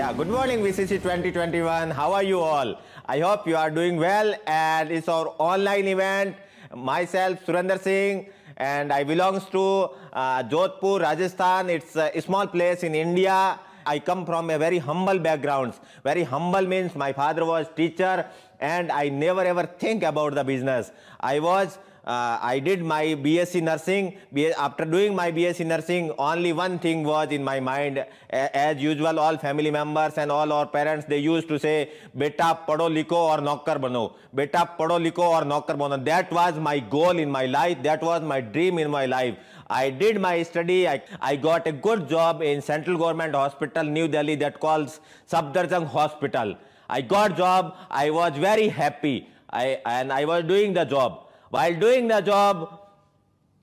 Yeah, good morning VCC 2021. How are you all? I hope you are doing well and it's our online event. Myself, Surinder Singh, and I belongs to uh, Jodhpur, Rajasthan. It's a small place in India. I come from a very humble background. Very humble means my father was teacher and I never ever think about the business. I was uh, I did my BSc nursing. after doing my BSc nursing, only one thing was in my mind. as usual, all family members and all our parents, they used to say, Beta padho liko or nokkar bano. Beta padho liko or nokkar bano. That was my goal in my life. That was my dream in my life. I did my study. I, I got a good job in Central Government Hospital, New Delhi, that calls Sabdarjung Hospital. I got job. I was very happy. I, and I was doing the job. While doing the job,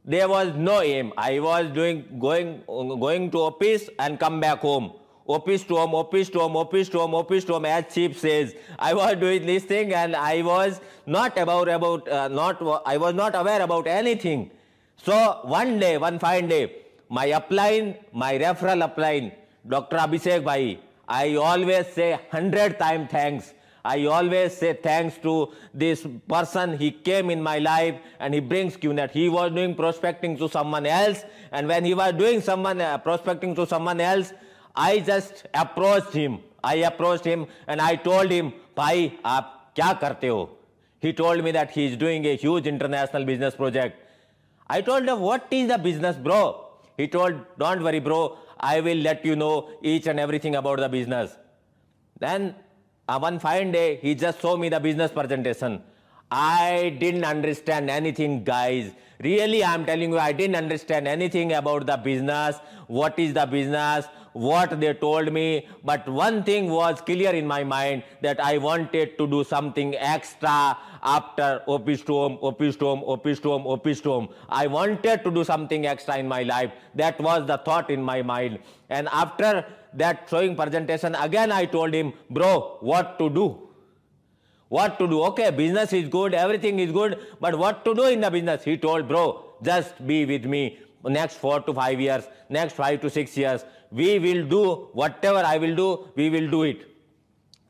there was no aim. I was doing going going to office and come back home. Office to home, office to home, office to home, office to home, as chief says. I was doing this thing and I was not about about uh, not I was not aware about anything. So one day, one fine day, my upline, my referral upline, Dr. Abhishek Bhai, I always say hundred times thanks I always say thanks to this person. He came in my life and he brings QNet. He was doing prospecting to someone else. And when he was doing someone uh, prospecting to someone else, I just approached him. I approached him and I told him, Bhai, aap kya karte ho? He told me that he is doing a huge international business project. I told him, what is the business, bro? He told, don't worry, bro. I will let you know each and everything about the business. Then uh, one fine day, he just showed me the business presentation. I didn't understand anything, guys. Really, I'm telling you, I didn't understand anything about the business, what is the business, what they told me. But one thing was clear in my mind that I wanted to do something extra after Opistom, Opistom, Opistom, Opistom. I wanted to do something extra in my life. That was the thought in my mind. And after that showing presentation. Again, I told him, bro, what to do? What to do? Okay, business is good, everything is good, but what to do in the business? He told, bro, just be with me next four to five years, next five to six years. We will do whatever I will do, we will do it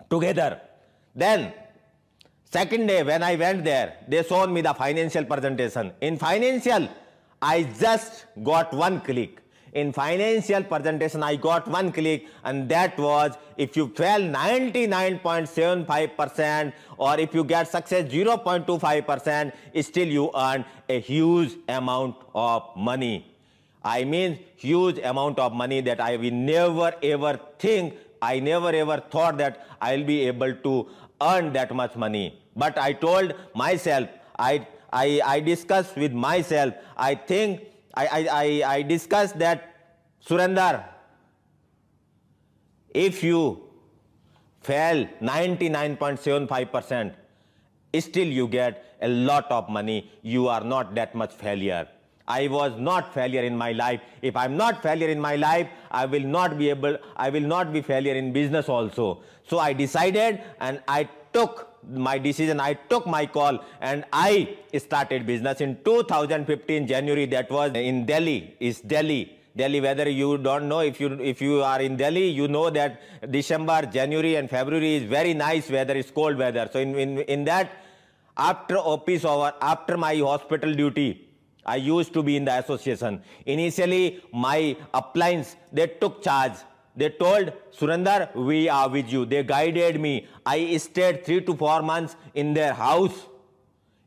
together. Then, second day when I went there, they showed me the financial presentation. In financial, I just got one click in financial presentation, I got one click and that was if you fail 99.75% or if you get success 0.25%, still you earn a huge amount of money. I mean huge amount of money that I will never ever think, I never ever thought that I will be able to earn that much money. But I told myself, I, I, I discussed with myself, I think I, I, I, I discussed that Surendar, if you fail 99.75 percent, still you get a lot of money. You are not that much failure. I was not failure in my life. If I'm not failure in my life, I will not be able, I will not be failure in business also. So I decided and I took my decision i took my call and i started business in 2015 january that was in delhi is delhi delhi whether you don't know if you if you are in delhi you know that december january and february is very nice weather it's cold weather so in in, in that after office hour after my hospital duty i used to be in the association initially my appliance they took charge they told Surendar, we are with you. They guided me. I stayed three to four months in their house.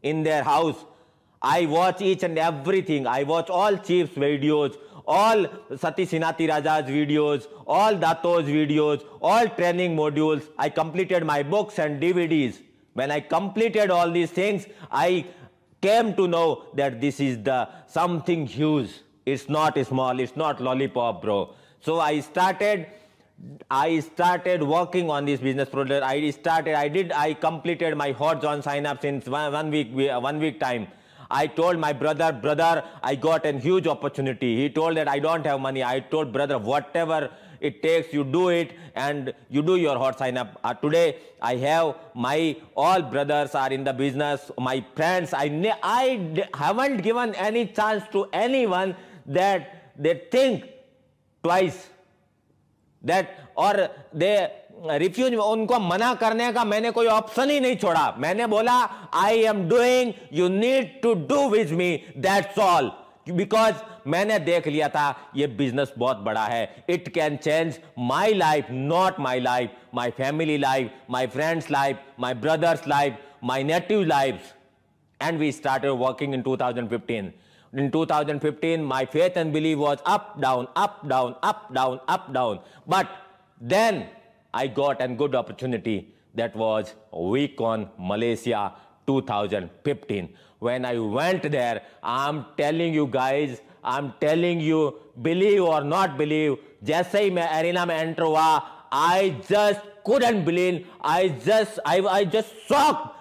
In their house. I watch each and everything. I watch all Chiefs videos, all Sati Sinati Raja's videos, all Dato's videos, all training modules. I completed my books and DVDs. When I completed all these things, I came to know that this is the something huge. It's not small. It's not lollipop, bro. So I started I started working on this business project. I started, I did, I completed my hot zone sign up since one, one week, one week time. I told my brother, brother, I got a huge opportunity. He told that I don't have money. I told brother, whatever it takes, you do it and you do your hot sign up. Uh, today, I have my all brothers are in the business. My friends, I, I haven't given any chance to anyone that they think twice that और they refuse उनको मना करने का मैंने कोई option ही नहीं छोड़ा मैंने बोला I am doing you need to do with me that's all because मैंने देख लिया था ये बिजनेस बहुत बड़ा है it can change my life not my life my family life my friends life my brothers life my native life and we start working in two thousand fifteen In 2015, my faith and belief was up, down, up, down, up, down, up, down. But then I got a good opportunity that was week on Malaysia 2015. When I went there, I'm telling you guys, I'm telling you, believe or not believe, जैसे ही मैं arena में enter हुआ I just couldn't believe I just I I just shock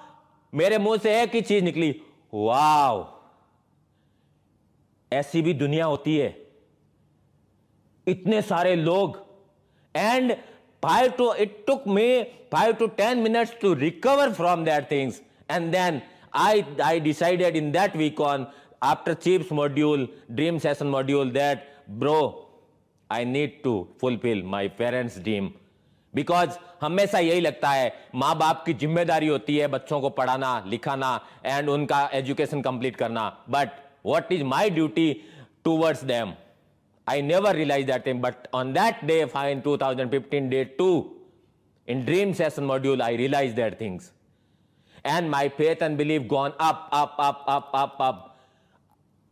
मेरे मुंह से एक ही चीज निकली wow! ऐसी भी दुनिया होती है इतने सारे लोग and five to it took me five to ten minutes to recover from that things and then I I decided in that week on after chips module dream session module that bro I need to fulfil my parents dream because हमेशा यही लगता है माँ बाप की जिम्मेदारी होती है बच्चों को पढ़ाना लिखाना एंड उनका एजुकेशन कंप्लीट करना but what is my duty towards them. I never realized that thing, but on that day, in 2015, day two, in dream session module, I realized that things. And my faith and belief gone up, up, up, up, up, up.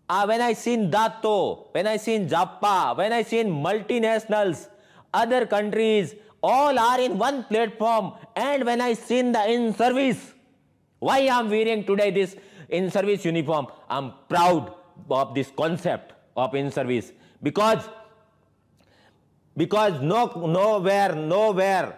Uh, when I seen Dato, when I seen Japa, when I seen multinationals, other countries, all are in one platform. And when I seen the in service, why I'm wearing today this in service uniform. I'm proud of this concept of in service because because no nowhere nowhere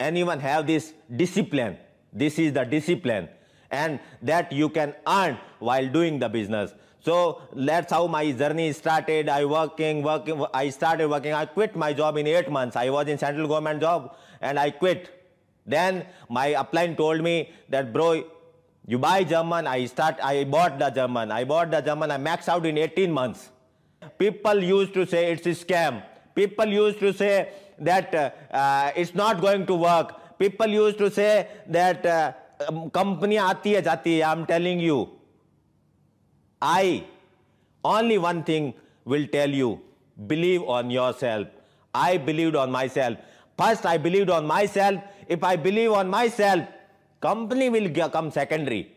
anyone have this discipline this is the discipline and that you can earn while doing the business so that's how my journey started i working working i started working i quit my job in 8 months i was in central government job and i quit then my upline told me that bro you buy German, I start, I bought the German, I bought the German, I maxed out in 18 months. People used to say it's a scam. People used to say that uh, uh it's not going to work. People used to say that uh, um, company aati hai jati hai, I'm telling you. I, only one thing will tell you, believe on yourself. I believed on myself. First, I believed on myself. If I believe on myself, Company will come secondary.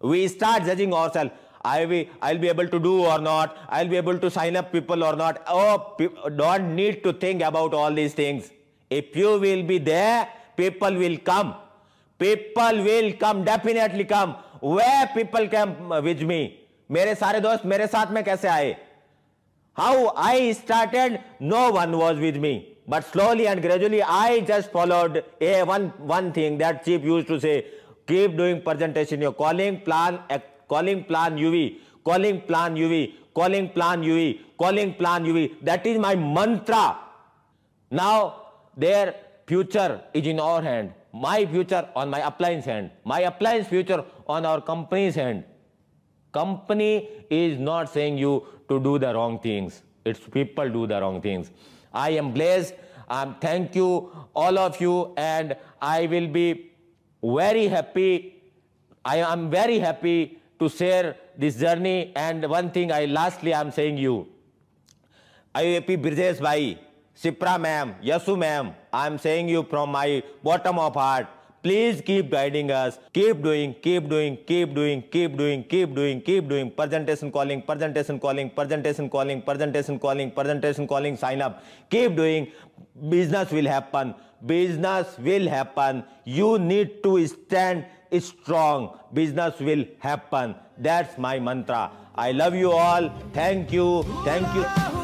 We start judging ourselves. I will, I'll be able to do or not. I'll be able to sign up people or not. Oh, don't need to think about all these things. If you will be there, people will come. People will come, definitely come. Where people come uh, with me? मेरे सारे दोस्त मेरे साथ में कैसे आए how I started no one was but slowly and gradually, I just followed a one, one thing that chief used to say, keep doing presentation, your calling plan, calling plan UV, calling plan UV, calling plan UV, calling plan UV. That is my mantra. Now, their future is in our hand. My future on my appliance hand. My appliance future on our company's hand. Company is not saying you to do the wrong things. It's people do the wrong things. I am blessed. Um, thank you, all of you, and I will be very happy. I am very happy to share this journey. And one thing I lastly I am saying you, IAP Brijesh Bhai, Sipra ma'am, Yasu ma'am, I am saying you from my bottom of heart Please keep guiding us. Keep doing, keep doing, keep doing, keep doing, keep doing, keep doing. Presentation calling, presentation calling, presentation calling, presentation calling, presentation calling, sign up. Keep doing. Business will happen. Business will happen. You need to stand strong. Business will happen. That's my mantra. I love you all. Thank you. Thank you.